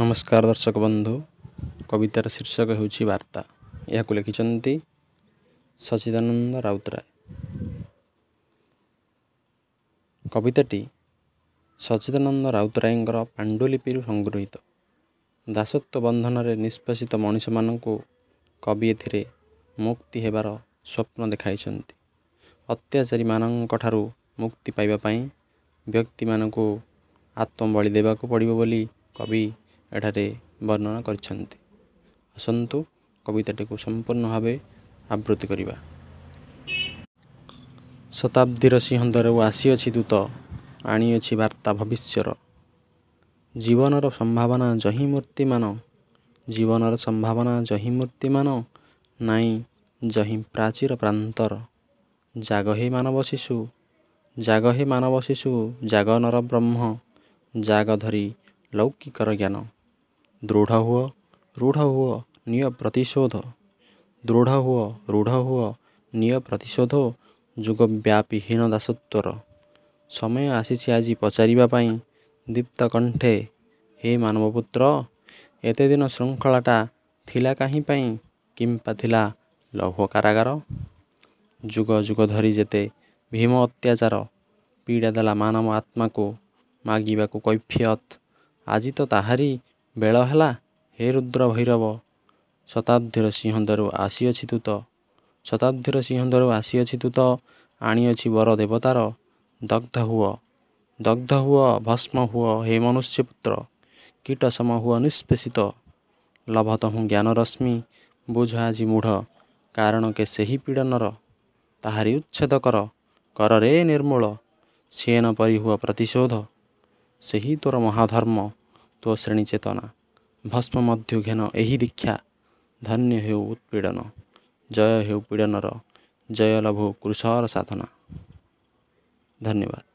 ନମସ୍କାର ଦର୍ଶକ ବନ୍ଧୁ କବିତାର ଶୀର୍ଷକ ହେଉଛି ବାର୍ତ୍ତା ଏହାକୁ ଲେଖିଛନ୍ତି ସଚ୍ଚିଦାନନ୍ଦ ରାଉତରାୟ କବିତାଟି ସଚ୍ଚିଦାନନ୍ଦ ରାଉତରାୟଙ୍କର ପାଣ୍ଡୁଲିପିରୁ ସଂଗୃହୀତ ଦାସତ୍ୱ ବନ୍ଧନରେ ନିଷ୍ପେଷିତ ମଣିଷମାନଙ୍କୁ କବି ଏଥିରେ ମୁକ୍ତି ହେବାର ସ୍ୱପ୍ନ ଦେଖାଇଛନ୍ତି ଅତ୍ୟାଚାରୀମାନଙ୍କଠାରୁ ମୁକ୍ତି ପାଇବା ପାଇଁ ବ୍ୟକ୍ତିମାନଙ୍କୁ ଆତ୍ମବଳି ଦେବାକୁ ପଡ଼ିବ ବୋଲି କବି ଏଠାରେ ବର୍ଣ୍ଣନା କରିଛନ୍ତି ଆସନ୍ତୁ କବିତାଟିକୁ ସମ୍ପୂର୍ଣ୍ଣ ଭାବେ ଆବୃତ୍ତି କରିବା ଶତାବ୍ଦୀର ସିଂହନ୍ଦରୁ ଆସିଅଛି ଦୂତ ଆଣିଅଛି ବାର୍ତ୍ତା ଭବିଷ୍ୟର ଜୀବନର ସମ୍ଭାବନା ଜହି ମୂର୍ତ୍ତିମାନ ଜୀବନର ସମ୍ଭାବନା ଜହି ମୂର୍ତ୍ତିମାନ ନାଇଁ ଜହି ପ୍ରାଚୀର ପ୍ରାନ୍ତର ଜାଗ ହେ ମାନବ ଶିଶୁ ଜାଗ ହେ ମାନବ ଶିଶୁ ଜାଗ ନର ବ୍ରହ୍ମ ଜାଗ ଧରି ଲୌକିକର ଜ୍ଞାନ ଦୃଢ଼ ହୁଅ ରୂଢ଼ ହୁଅ ନିୟ ପ୍ରତିଶୋଧ ଦୃଢ଼ ହୁଅ ରୂଢ଼ ହୁଅ ନିୟ ପ୍ରତିଶୋଧ ଯୁଗ ବ୍ୟାପୀହୀନ ଦାସତ୍ୱର ସମୟ ଆସିଛି ଆଜି ପଚାରିବା ପାଇଁ ଦୀପ୍ତ କଣ୍ଠେ ହେ ମାନବ ପୁତ୍ର ଏତେ ଦିନ ଶୃଙ୍ଖଳାଟା ଥିଲା କାହିଁ ପାଇଁ କିମ୍ପା ଥିଲା ଲୌହ କାରାଗାର ଯୁଗ ଯୁଗ ଧରି ଯେତେ ଭୀମ ଅତ୍ୟାଚାର ପୀଡ଼ା ଦେଲା ମାନବ ଆତ୍ମାକୁ ମାଗିବାକୁ କୈଫିୟତ ଆଜି ତ ତାହାରି ବେଳ ହେଲା ହେ ରୁଦ୍ର ଭୈରବ ଶତାବ୍ଦୀର ସିଂହଦରୁ ଆସିଅଛି ତୁ ତ ଶତାବ୍ଦୀର ସିଂହଦରୁ ଆସିଅଛି ତୁ ତ ଆଣିଅଛି ବର ଦେବତାର ଦଗ୍ଧ ହୁଅ ଦଗ୍ଧ ହୁଅ ଭସ୍ମ ହୁଅ ହେ ମନୁଷ୍ୟ ପୁତ୍ର ସମ ହୁଅ ନିଷ୍ପେଷିତ ଲଭତ ହୁଁ ଜ୍ଞାନ ରଶ୍ମି ବୁଝ ଆଜି ମୂଢ଼ କାରଣ କେ ସେହି ପୀଡ଼ନର ତାହାରି ଉଚ୍ଛେଦ କର କର ରେ ନିର୍ମୂଳ ସିଏନ ପରି ହୁଅ ପ୍ରତିଶୋଧ ସେହି ତୋର ମହାଧର୍ମ ତୋ ଶ୍ରେଣୀ ଚେତନା ଭସ୍ମ ମଧ୍ୟ ଘେନ ଏହି ଦୀକ୍ଷା ଧନ୍ୟ ହେଉ ଉତ୍ପୀଡ଼ନ ଜୟ ହେଉ ପୀଡ଼ନର ଜୟ ଲଭୁ କୃଷର ସାଧନା ଧନ୍ୟବାଦ